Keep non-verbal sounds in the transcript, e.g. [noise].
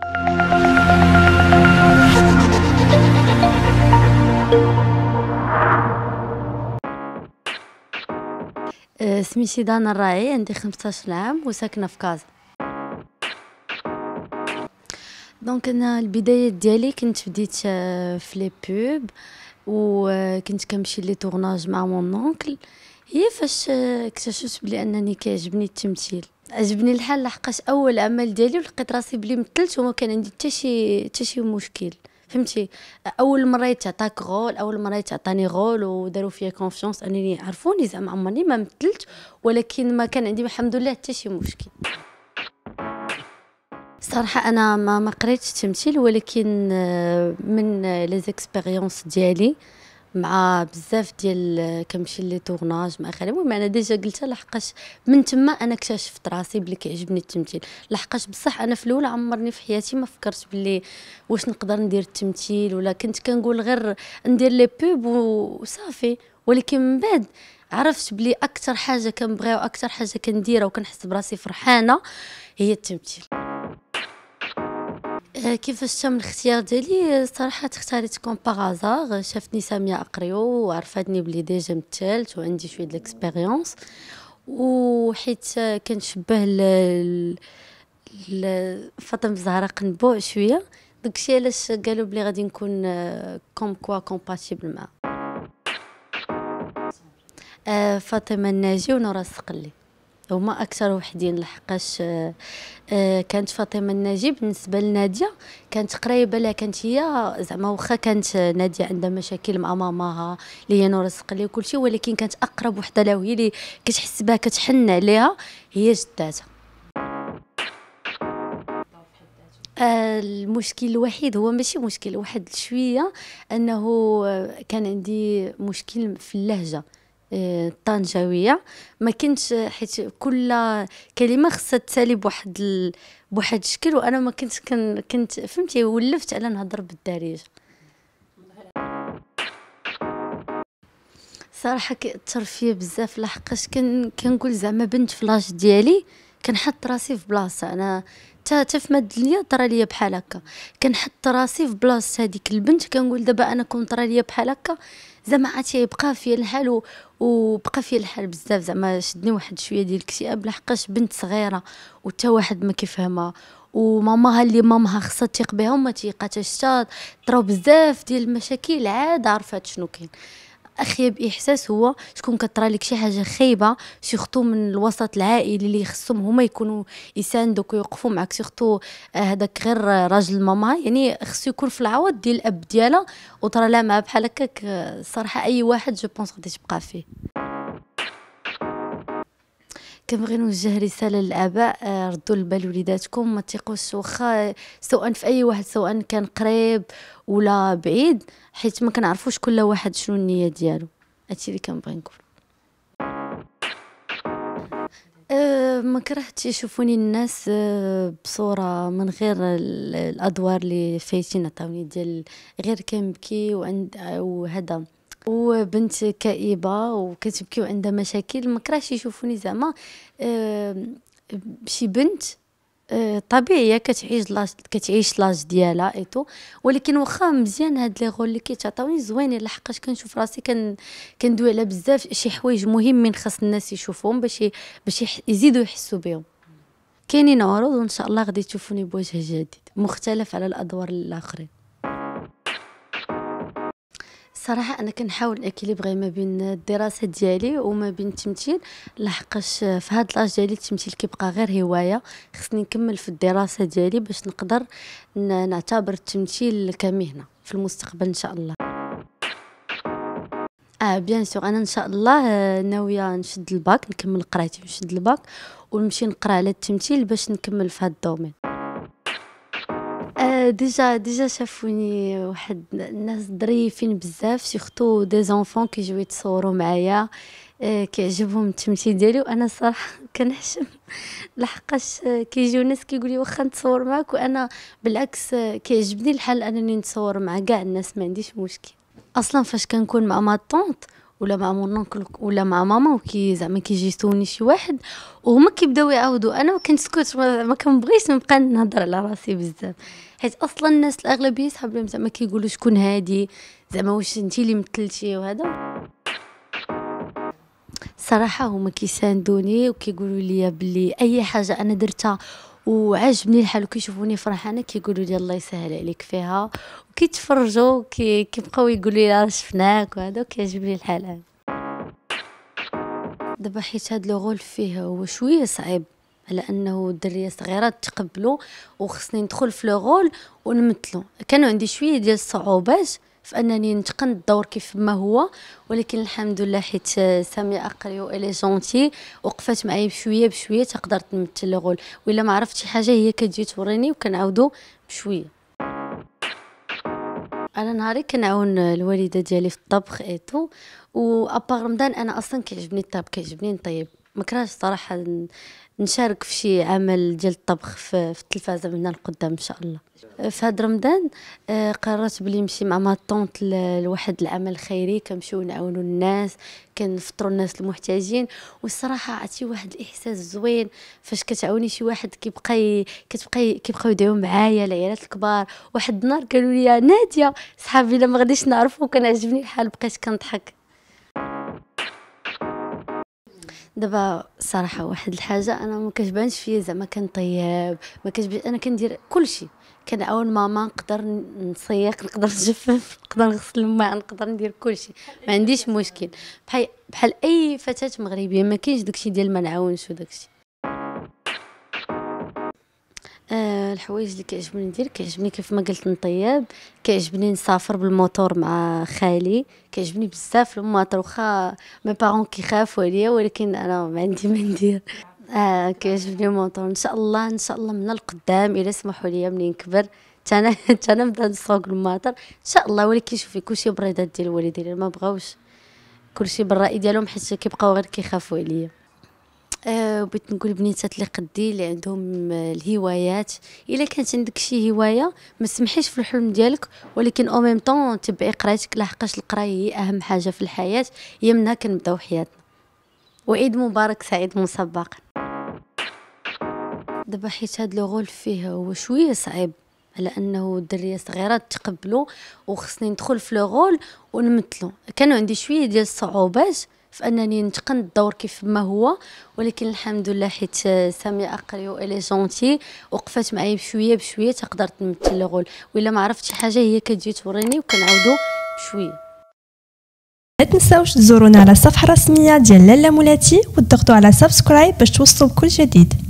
أه، سميتي دانا الراعي عندي 15 عام وساكنه في كازا دونك انا البدايه ديالي كنت بديت أه، في لي بوب وكنت أه، كنمشي لي تورناج مع مون اونكل هي فاش اكتشفت بلي انني كيعجبني التمثيل عجبني الحال لحقاش اول عمل ديالي ولقيت راسي بلي مثلت وما كان عندي حتى شي حتى شي مشكل فهمتي اول مره يتعطاك غول اول مره يتعطاني غول وداروا فيا كونفيونس انني عرفوني زعما عمرني ما مثلت ولكن ما كان عندي الحمد لله حتى شي مشكل صراحه انا ما ما قريتش التمثيل ولكن آه، من لي آه، زيكسبيريونس ديالي مع بزاف ديال كنمشي لي تورناج مع خالي المهم انا ديجا قلتها لحقاش من تما انا اكتشفت راسي بلي كيعجبني التمثيل لحقاش بصح انا في الاول عمرني في حياتي ما فكرت بلي واش نقدر ندير التمثيل ولا كنت كنقول غير ندير لي بوب وصافي ولكن من بعد عرفت بلي اكثر حاجه كنبغيها واكثر حاجه كنديرها وكنحس براسي فرحانه هي التمثيل أه، كيفاش تم الاختيار ديالي صراحه اختاريتكم باغ ازار شافتني ساميه اقريو وعرفتني بلي ديجا مثلت وعندي شويه د الاكسبيريونس وحيت كنشبه ل فاطمه زهره قنبوع شويه داكشي علاش قالوا بلي غادي نكون أه، كوم كوا كومباتيبل معاه أه، فاطمه الناجي ونورا السقلي هما اكثر وحدين لحقاش آه، كانت فاطمه الناجي بالنسبه لناديه كانت قريبه لها كانت هي زعما واخا كانت ناديه عندها مشاكل مع ماماها اللي هي نور الصقلي وكلشي ولكن كانت اقرب وحده لها وهي اللي كتحس بها كتحن عليها هي جداتها آه، المشكل الوحيد هو ماشي مشكل واحد شويه انه كان عندي مشكل في اللهجه الطنجاويه ما كنتش حيت كل كلمه خصها تسالي بواحد ال... بواحد الشكل وانا ما كنت كن... كنت فهمتي ولفت على نهضر بالدارجه صراحه كيأثر فيا بزاف لحقاش كن... كنقول زعما بنت فلاش ديالي كنحط راسي في بلاصه انا حتى حتى في مد ليا طرا ليا بحال هكا كنحط راسي في بلاصه هذيك البنت كنقول دابا انا كون طرا ليا بحال هكا زعما عرفتي بقى فيا الحال وبقى فيا الحال بزاف زعما شدني واحد شويه ديال الاكتئاب لحقاش بنت صغيره وتا واحد ما كيفهمها وماماها اللي مامها خصها تيق بها وما تيقاتهاش حتى طراو بزاف ديال المشاكل عاد عرفات شنو كاين اخيب احساس هو شكون كطرا لك شي حاجه خايبه سورتو من الوسط العائلي اللي خصهم هما يكونوا يساندوك ويوقفوا معك سورتو هذاك آه، غير راجل ماما يعني خصو يكون في العوض ديال الاب ديالها وترى لا مع بحال هكاك آه، صراحه اي واحد جو بونس غادي تبقى فيه كنبغي نوجه رساله للاباء آه، ردوا البال وليداتكم ما تيقوش واخا سواء في اي واحد سواء كان قريب ولا بعيد حيت ما كنعرفوش كل واحد شنو النيه ديالو هادشي اللي كنبغي نقول آه، ما كرهتش يشوفوني الناس آه، بصوره من غير الادوار اللي فايتين عطاوني ديال غير كنبكي وعند وهذا وبنت كئيبه وكتبكي وعندها مشاكل ما كراهش يشوفوني زعما آه، شي بنت آه، طبيعيه كتعيش لاج كتعيش لاج ديالها ايتو ولكن واخا مزيان هاد لي غول اللي كيتعطاوني زوينين لحقاش كنشوف راسي كن كندوي على بزاف شي حوايج مهمين خاص الناس يشوفوهم باش باش يزيدوا يحسوا بهم كاينين عروض وان شاء الله غادي تشوفوني بوجه جديد مختلف على الادوار الاخرين صراحه انا كنحاول ناكيليبغي ما بين الدراسه ديالي وما بين التمثيل لحقاش في هاد الأج ديالي التمثيل كيبقى غير هوايه خصني نكمل في الدراسه ديالي باش نقدر نعتبر التمثيل كمهنه في المستقبل ان شاء الله اه بيان سور انا ان شاء الله آه، ناويه نشد الباك نكمل قرايتي نشد الباك ونمشي نقرا على التمثيل باش نكمل في هذا الدومين ديجا ديجا شافوني واحد الناس ظريفين بزاف سيرتو دي زونفون كيجيو يتصورو معايا آه، كيعجبهم التمثيل ديالي وانا صراحه [laughs] كنحشم لحقاش آه، كيجيو ناس كيقولي واخا نتصور معاك وانا بالعكس آه، كيعجبني الحال انني نتصور مع كاع الناس ما عنديش مشكل اصلا فاش كنكون مع ما طونط ولا مع مون اونكل ولا مع ماما وكي زعما كيجيسوني شي واحد وهما كيبداو يعاودوا انا كنسكت ما كنبغيش نبقى نهضر على راسي بزاف حيت اصلا الناس الاغلبيه صحاب لهم زعما كيقولوا شكون هادي زعما واش انت اللي مثلتي وهذا صراحة هما كيساندوني وكيقولوا لي بلي اي حاجه انا درتها وعجبني الحال وكيشوفوني فرحانه كيقولوا لي الله يسهل عليك فيها وكيتفرجوا كي كيبقاو يقولوا لي راه شفناك وهذا كيعجبني الحال دابا حيت هاد لو رول فيه هو شويه صعيب على انه الدريه صغيره تقبلو وخصني ندخل في لو رول ونمثلو كانوا عندي شويه ديال الصعوبات في انني نتقن الدور كيف ما هو ولكن الحمد لله حيت ساميه اقريو الي جونتي وقفات معايا بشويه بشويه تقدر تمثل الغول ولا ما عرفت شي حاجه هي كتجي توريني وكنعاودو بشويه انا نهاري كنعاون الوالده ديالي في الطبخ ايتو وابار رمضان انا اصلا كيعجبني الطبخ كيعجبني نطيب مكراش صراحة نشارك في شي عمل ديال الطبخ في, في التلفازة من هنا لقدام إن شاء الله في هاد رمضان آه، قررت بلي نمشي مع ما طونت لواحد العمل خيري كنمشيو نعاونو الناس كنفطروا الناس المحتاجين والصراحه عطي واحد الاحساس زوين فاش كتعاوني شي واحد كيبقى كتبقى كيبقاو يدعيو معايا العيالات الكبار واحد النهار قالوا لي ناديه صحابي الا ما غاديش نعرفو كان عجبني الحال بقيت كنضحك دابا صراحه واحد الحاجه انا ما كتبانش فيا زعما كنطيب ما كتبانش انا كندير كلشي كنعاون ماما نقدر نسيق نقدر نجفف [laughs] نقدر نغسل الماء نقدر ندير كلشي ما عنديش مشكل بحال بحال اي فتاه مغربيه ما كاينش داكشي ديال ما نعاونش وداكشي آه، الحوايج اللي كيعجبني ندير كيعجبني كيف ما قلت نطيب كيعجبني نسافر بالموتور مع خالي كيعجبني بزاف الموتور واخا مي بارون كيخافوا عليا ولكن انا ما عندي ما ندير آه كيعجبني الموتور ان شاء الله ان شاء الله من القدام الا سمحوا لي ملي نكبر تانا [laughs] تانا نبدا نسوق الموتور ان شاء الله ولكن شوفي كلشي بريدات ديال الوالدين ما بغاوش كلشي بالراي ديالهم حيت كيبقاو غير كيخافوا عليا آه، بغيت نقول بنيتات اللي قدي اللي عندهم آه، الهوايات الا كانت عندك شي هوايه ما تسمحيش في الحلم ديالك ولكن او ميم طون تبعي قرايتك لحقاش القرايه هي اهم حاجه في الحياه هي منها كنبداو حياتنا وعيد مبارك سعيد مسبقا دابا حيت هاد لو غول فيه هو شويه صعيب على انه الدريه صغيره تقبلو وخصني ندخل في لو غول ونمثلو كانوا عندي شويه ديال الصعوبات في انني نتقن الدور كيف ما هو ولكن الحمد لله حيت آه، سامي اقريو الي جونتي وقفات معايا بشويه بشويه تقدر تمثل الغول والا ما عرفت شي حاجه هي كتجي توريني وكنعاودو بشويه لا تنساوش تزورونا على الصفحه الرسميه ديال لالا مولاتي وتضغطوا على سبسكرايب باش توصلوا بكل جديد